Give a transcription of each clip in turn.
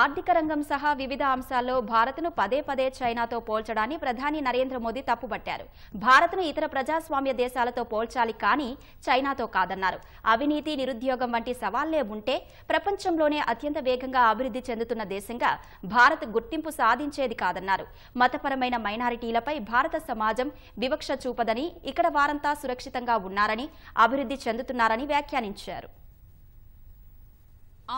ఆర్థిక రంగం సహా వివిధ అంశాల్లో భారత్ను పదే పదే చైనాతో పోల్చడాన్ని ప్రధాని నరేంద్ర మోదీ తప్పుపట్టారు భారత్ను ఇతర ప్రజాస్వామ్య దేశాలతో పోల్చాలి కానీ చైనాతో కాదన్నారు అవినీతి నిరుద్యోగం వంటి సవాళ్లే ఉంటే ప్రపంచంలోనే అత్యంత వేగంగా అభివృద్ధి చెందుతున్న దేశంగా భారత్ గుర్తింపు సాధించేది కాదన్నారు మతపరమైన మైనారిటీలపై భారత సమాజం వివక్ష చూపదని ఇక్కడ వారంతా సురక్షితంగా ఉన్నారని అభివృద్ధి చెందుతున్నారని వ్యాఖ్యానించారు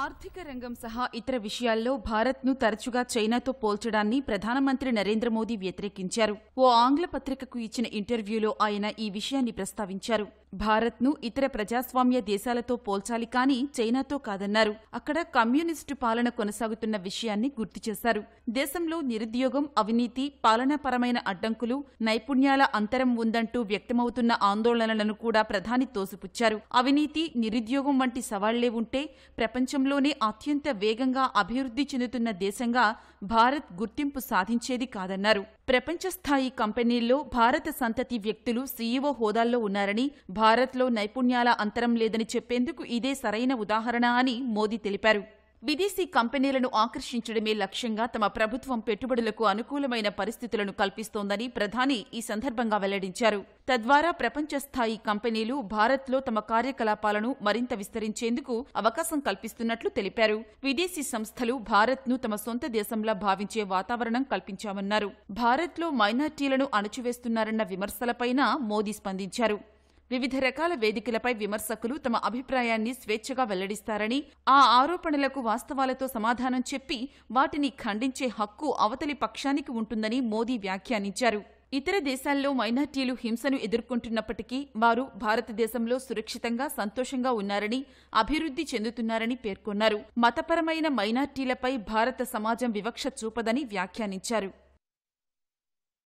ఆర్థిక రంగం సహా ఇతర విషయాల్లో భారత్ను తరచుగా చైనాతో పోల్చడాన్ని ప్రధానమంత్రి నరేంద్ర మోదీ వ్యతిరేకించారు ఓ ఆంగ్ల పత్రికకు ఇచ్చిన ఇంటర్వ్యూలో ఆయన ఈ విషయాన్ని ప్రస్తావించారు భారత్ను ఇతర ప్రజాస్వామ్య దేశాలతో పోల్చాలి కానీ చైనాతో కాదన్నారు అక్కడ కమ్యూనిస్టు పాలన కొనసాగుతున్న విషయాన్ని గుర్తు చేశారు దేశంలో నిరుద్యోగం అవినీతి పాలనాపరమైన అడ్డంకులు నైపుణ్యాల అంతరం ఉందంటూ వ్యక్తమవుతున్న ఆందోళనలను కూడా ప్రధాని తోసిపుచ్చారు అవినీతి నిరుద్యోగం వంటి సవాళ్లే ఉంటే ప్రపంచంలోనే అత్యంత వేగంగా అభివృద్ధి చెందుతున్న దేశంగా భారత్ గుర్తింపు సాధించేది కాదన్నారు ప్రపంచ స్థాయి కంపెనీల్లో భారత సంతతి వ్యక్తులు సీఈఓ హోదాల్లో ఉన్నారని భారత్లో నైపుణ్యాల అంతరం లేదని చెప్పేందుకు ఇదే సరైన ఉదాహరణ అని మోదీ తెలిపారు విదేశీ కంపెనీలను ఆకర్షించడమే లక్ష్యంగా తమ ప్రభుత్వం పెట్టుబడులకు అనుకూలమైన పరిస్థితులను కల్పిస్తోందని ప్రధాని ఈ సందర్భంగా వెల్లడించారు తద్వారా ప్రపంచ స్థాయి కంపెనీలు భారత్లో తమ కార్యకలాపాలను మరింత విస్తరించేందుకు అవకాశం కల్పిస్తున్నట్లు తెలిపారు విదేశీ సంస్థలు భారత్ను తమ సొంత దేశంలా భావించే వాతావరణం కల్పించామన్నారు భారత్లో మైనార్టీలను అణచివేస్తున్నారన్న విమర్శలపైన మోదీ స్పందించారు వివిధ రకాల వేదికలపై విమర్శకులు తమ అభిప్రాయాన్ని స్వేచ్ఛగా వెల్లడిస్తారని ఆ ఆరోపణలకు వాస్తవాలతో సమాధానం చెప్పి వాటిని ఖండించే హక్కు అవతలి పక్షానికి ఉంటుందని మోదీ వ్యాఖ్యానించారు ఇతర దేశాల్లో మైనార్టీలు హింసను ఎదుర్కొంటున్నప్పటికీ వారు భారతదేశంలో సురక్షితంగా సంతోషంగా ఉన్నారని అభివృద్ధి చెందుతున్నారని పేర్కొన్నారు మతపరమైన మైనార్టీలపై భారత సమాజం వివక్ష చూపదని వ్యాఖ్యానించారు